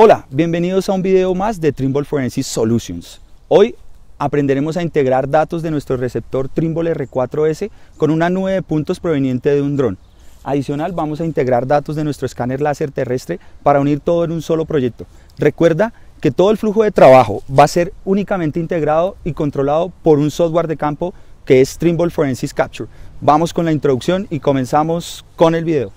Hola, bienvenidos a un video más de Trimble Forensic Solutions. Hoy aprenderemos a integrar datos de nuestro receptor Trimble R4S con una nube de puntos proveniente de un dron. Adicional, vamos a integrar datos de nuestro escáner láser terrestre para unir todo en un solo proyecto. Recuerda que todo el flujo de trabajo va a ser únicamente integrado y controlado por un software de campo que es Trimble Forensics Capture. Vamos con la introducción y comenzamos con el video.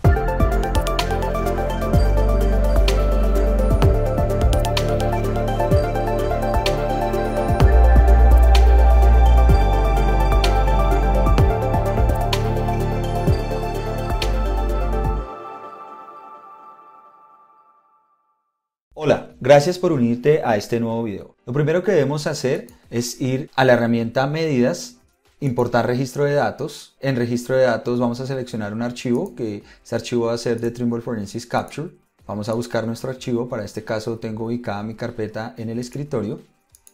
Hola, gracias por unirte a este nuevo video. Lo primero que debemos hacer es ir a la herramienta Medidas, importar registro de datos. En registro de datos vamos a seleccionar un archivo, que este archivo va a ser de Trimble Forensics Capture. Vamos a buscar nuestro archivo, para este caso tengo ubicada mi carpeta en el escritorio.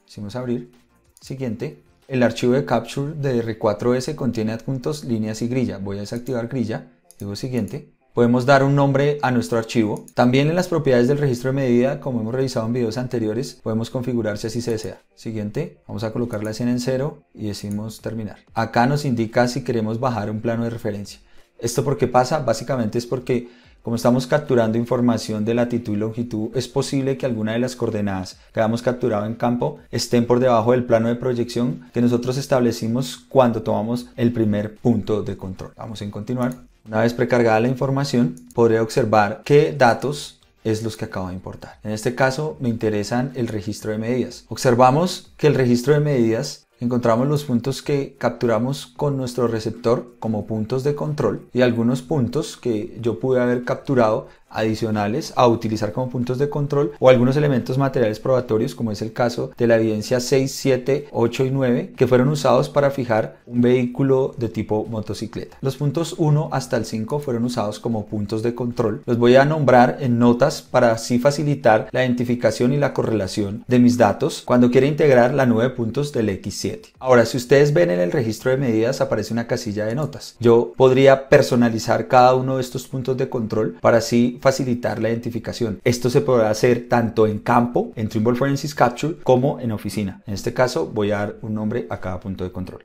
Hicimos abrir. Siguiente. El archivo de Capture de R4S contiene adjuntos líneas y grilla. Voy a desactivar grilla. Digo siguiente podemos dar un nombre a nuestro archivo. También en las propiedades del registro de medida, como hemos revisado en videos anteriores, podemos configurarse si así se desea. Siguiente, vamos a colocar la escena en cero y decimos terminar. Acá nos indica si queremos bajar un plano de referencia. ¿Esto por qué pasa? Básicamente es porque como estamos capturando información de latitud y longitud, es posible que alguna de las coordenadas que hayamos capturado en campo estén por debajo del plano de proyección que nosotros establecimos cuando tomamos el primer punto de control. Vamos a continuar. Una vez precargada la información, podré observar qué datos es los que acabo de importar. En este caso me interesan el registro de medidas. Observamos que el registro de medidas encontramos los puntos que capturamos con nuestro receptor como puntos de control y algunos puntos que yo pude haber capturado adicionales a utilizar como puntos de control o algunos elementos materiales probatorios como es el caso de la evidencia 6, 7, 8 y 9 que fueron usados para fijar un vehículo de tipo motocicleta. Los puntos 1 hasta el 5 fueron usados como puntos de control. Los voy a nombrar en notas para así facilitar la identificación y la correlación de mis datos cuando quiera integrar la 9 puntos del X7. Ahora si ustedes ven en el registro de medidas aparece una casilla de notas. Yo podría personalizar cada uno de estos puntos de control para así facilitar la identificación. Esto se podrá hacer tanto en campo, en Trimble Forensics Capture, como en oficina. En este caso voy a dar un nombre a cada punto de control.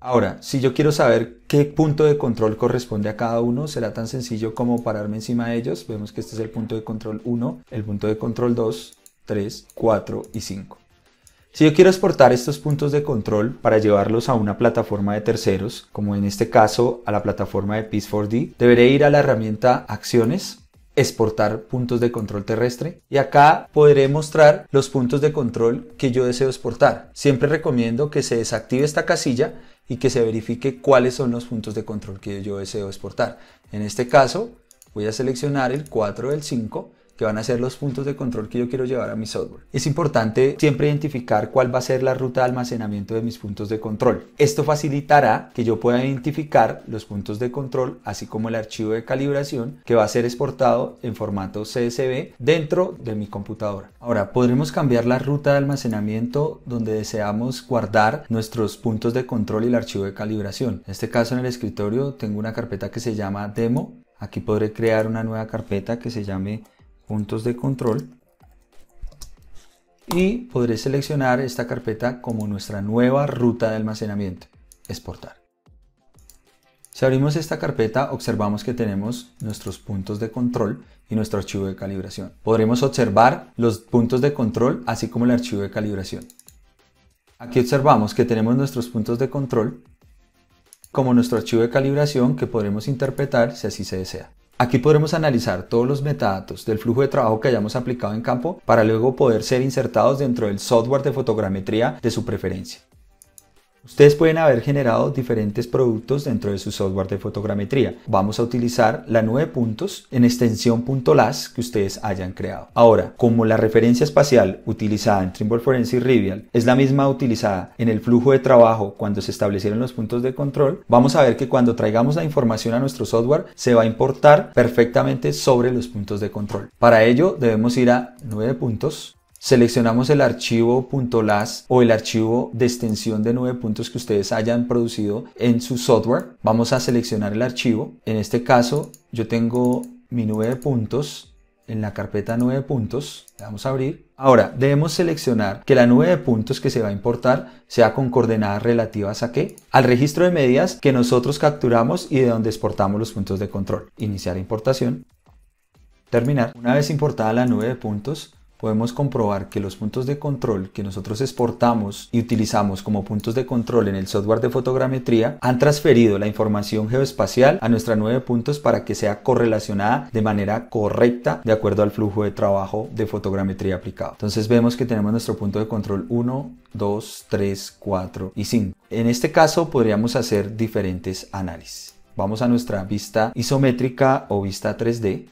Ahora, si yo quiero saber qué punto de control corresponde a cada uno, será tan sencillo como pararme encima de ellos. Vemos que este es el punto de control 1, el punto de control 2, 3, 4 y 5. Si yo quiero exportar estos puntos de control para llevarlos a una plataforma de terceros, como en este caso a la plataforma de Peace4D, deberé ir a la herramienta Acciones, exportar puntos de control terrestre y acá podré mostrar los puntos de control que yo deseo exportar. Siempre recomiendo que se desactive esta casilla y que se verifique cuáles son los puntos de control que yo deseo exportar. En este caso voy a seleccionar el 4 del 5 que van a ser los puntos de control que yo quiero llevar a mi software. Es importante siempre identificar cuál va a ser la ruta de almacenamiento de mis puntos de control. Esto facilitará que yo pueda identificar los puntos de control, así como el archivo de calibración que va a ser exportado en formato CSV dentro de mi computadora. Ahora, podremos cambiar la ruta de almacenamiento donde deseamos guardar nuestros puntos de control y el archivo de calibración. En este caso, en el escritorio tengo una carpeta que se llama demo. Aquí podré crear una nueva carpeta que se llame puntos de control y podré seleccionar esta carpeta como nuestra nueva ruta de almacenamiento, exportar. Si abrimos esta carpeta observamos que tenemos nuestros puntos de control y nuestro archivo de calibración. Podremos observar los puntos de control así como el archivo de calibración. Aquí observamos que tenemos nuestros puntos de control como nuestro archivo de calibración que podremos interpretar si así se desea. Aquí podremos analizar todos los metadatos del flujo de trabajo que hayamos aplicado en campo para luego poder ser insertados dentro del software de fotogrametría de su preferencia. Ustedes pueden haber generado diferentes productos dentro de su software de fotogrametría. Vamos a utilizar la nube puntos en extensión .las que ustedes hayan creado. Ahora, como la referencia espacial utilizada en Trimble Forensic Rivial es la misma utilizada en el flujo de trabajo cuando se establecieron los puntos de control, vamos a ver que cuando traigamos la información a nuestro software se va a importar perfectamente sobre los puntos de control. Para ello debemos ir a nube puntos, Seleccionamos el archivo .las o el archivo de extensión de nueve puntos que ustedes hayan producido en su software. Vamos a seleccionar el archivo. En este caso yo tengo mi nueve puntos en la carpeta 9 puntos, le damos a abrir. Ahora, debemos seleccionar que la nube de puntos que se va a importar sea con coordenadas relativas a qué? Al registro de medidas que nosotros capturamos y de donde exportamos los puntos de control. Iniciar importación. Terminar. Una vez importada la nube de puntos, podemos comprobar que los puntos de control que nosotros exportamos y utilizamos como puntos de control en el software de fotogrametría han transferido la información geoespacial a nuestra nueve puntos para que sea correlacionada de manera correcta de acuerdo al flujo de trabajo de fotogrametría aplicado. Entonces vemos que tenemos nuestro punto de control 1, 2, 3, 4 y 5. En este caso podríamos hacer diferentes análisis. Vamos a nuestra vista isométrica o vista 3D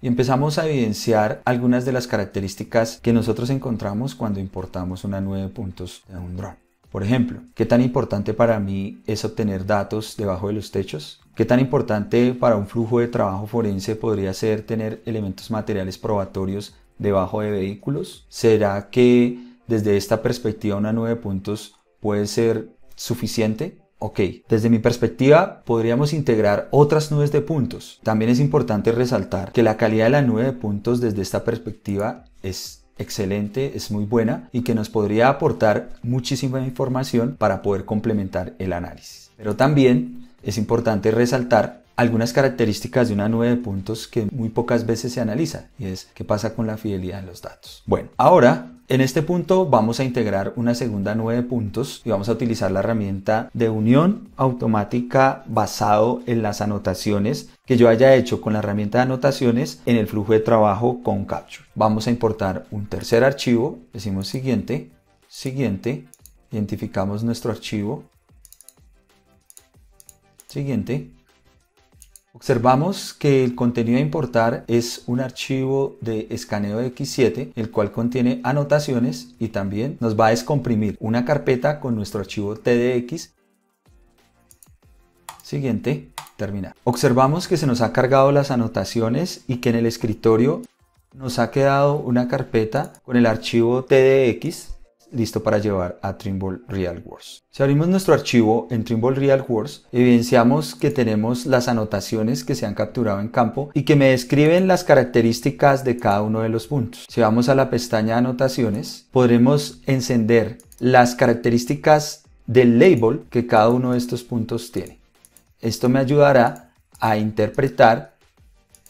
y empezamos a evidenciar algunas de las características que nosotros encontramos cuando importamos una nueve puntos de un drone. Por ejemplo, ¿qué tan importante para mí es obtener datos debajo de los techos? ¿Qué tan importante para un flujo de trabajo forense podría ser tener elementos materiales probatorios debajo de vehículos? ¿Será que desde esta perspectiva una nueve puntos puede ser suficiente? Ok, desde mi perspectiva podríamos integrar otras nubes de puntos. También es importante resaltar que la calidad de la nube de puntos desde esta perspectiva es excelente, es muy buena y que nos podría aportar muchísima información para poder complementar el análisis. Pero también es importante resaltar algunas características de una nube de puntos que muy pocas veces se analiza y es qué pasa con la fidelidad en los datos. Bueno, ahora en este punto vamos a integrar una segunda nueve de puntos y vamos a utilizar la herramienta de unión automática basado en las anotaciones que yo haya hecho con la herramienta de anotaciones en el flujo de trabajo con Capture. Vamos a importar un tercer archivo, decimos siguiente, siguiente, identificamos nuestro archivo, siguiente, Observamos que el contenido a importar es un archivo de escaneo X7, el cual contiene anotaciones y también nos va a descomprimir una carpeta con nuestro archivo TDX. Siguiente, terminar. Observamos que se nos ha cargado las anotaciones y que en el escritorio nos ha quedado una carpeta con el archivo TDX listo para llevar a Trimble Real Wars. Si abrimos nuestro archivo en Trimble Real Wars, evidenciamos que tenemos las anotaciones que se han capturado en campo y que me describen las características de cada uno de los puntos. Si vamos a la pestaña Anotaciones, podremos encender las características del label que cada uno de estos puntos tiene. Esto me ayudará a interpretar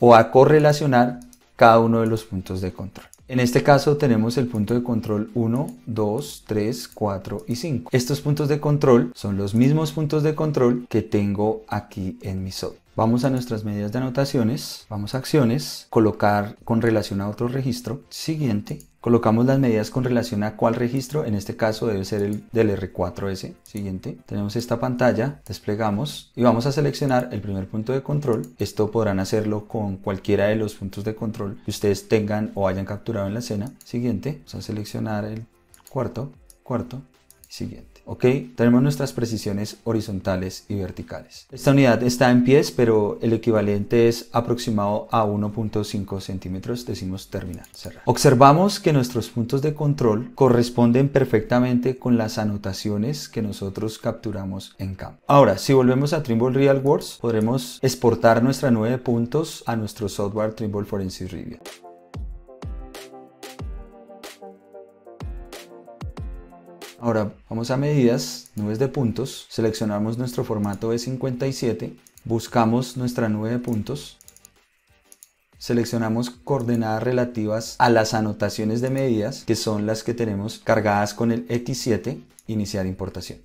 o a correlacionar cada uno de los puntos de control. En este caso tenemos el punto de control 1, 2, 3, 4 y 5. Estos puntos de control son los mismos puntos de control que tengo aquí en mi SOP. Vamos a nuestras medidas de anotaciones, vamos a acciones, colocar con relación a otro registro, siguiente, Colocamos las medidas con relación a cuál registro, en este caso debe ser el del R4S. Siguiente, tenemos esta pantalla, desplegamos y vamos a seleccionar el primer punto de control. Esto podrán hacerlo con cualquiera de los puntos de control que ustedes tengan o hayan capturado en la escena. Siguiente, vamos a seleccionar el cuarto, cuarto, siguiente. Ok, tenemos nuestras precisiones horizontales y verticales. Esta unidad está en pies, pero el equivalente es aproximado a 1.5 centímetros, decimos terminar, Observamos que nuestros puntos de control corresponden perfectamente con las anotaciones que nosotros capturamos en campo. Ahora, si volvemos a Trimble Real Words, podremos exportar nuestra nueve puntos a nuestro software Trimble Forensic Review. Ahora vamos a medidas, nubes de puntos, seleccionamos nuestro formato E57, buscamos nuestra nube de puntos, seleccionamos coordenadas relativas a las anotaciones de medidas que son las que tenemos cargadas con el X7, iniciar importación.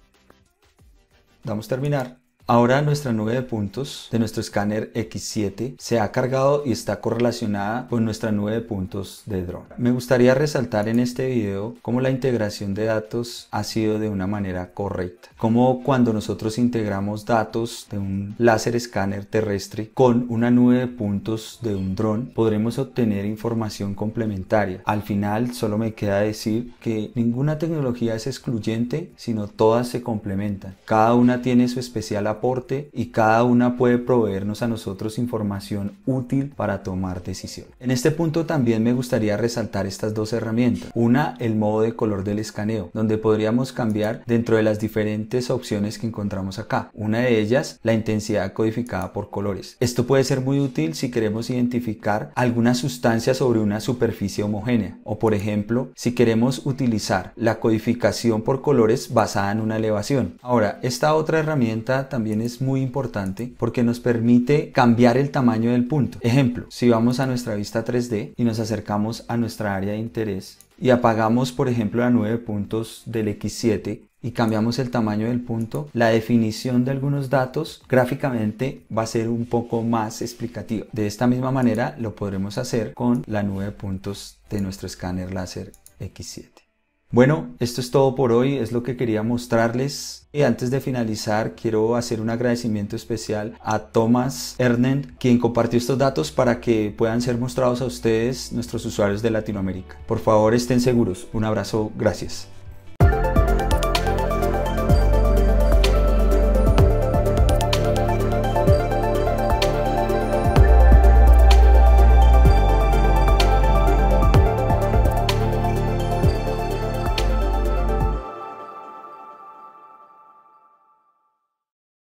Damos terminar Ahora nuestra nube de puntos de nuestro escáner X7 se ha cargado y está correlacionada con nuestra nube de puntos de dron. Me gustaría resaltar en este video cómo la integración de datos ha sido de una manera correcta. Cómo cuando nosotros integramos datos de un láser escáner terrestre con una nube de puntos de un dron podremos obtener información complementaria. Al final solo me queda decir que ninguna tecnología es excluyente sino todas se complementan. Cada una tiene su especial aporte y cada una puede proveernos a nosotros información útil para tomar decisión En este punto también me gustaría resaltar estas dos herramientas. Una, el modo de color del escaneo, donde podríamos cambiar dentro de las diferentes opciones que encontramos acá. Una de ellas, la intensidad codificada por colores. Esto puede ser muy útil si queremos identificar alguna sustancia sobre una superficie homogénea o por ejemplo si queremos utilizar la codificación por colores basada en una elevación. Ahora, esta otra herramienta también también es muy importante porque nos permite cambiar el tamaño del punto. Ejemplo, si vamos a nuestra vista 3D y nos acercamos a nuestra área de interés y apagamos por ejemplo la 9 puntos del X7 y cambiamos el tamaño del punto, la definición de algunos datos gráficamente va a ser un poco más explicativa. De esta misma manera lo podremos hacer con la nube puntos de nuestro escáner láser X7. Bueno, esto es todo por hoy, es lo que quería mostrarles. Y antes de finalizar, quiero hacer un agradecimiento especial a Thomas Ernen, quien compartió estos datos para que puedan ser mostrados a ustedes, nuestros usuarios de Latinoamérica. Por favor, estén seguros. Un abrazo, gracias.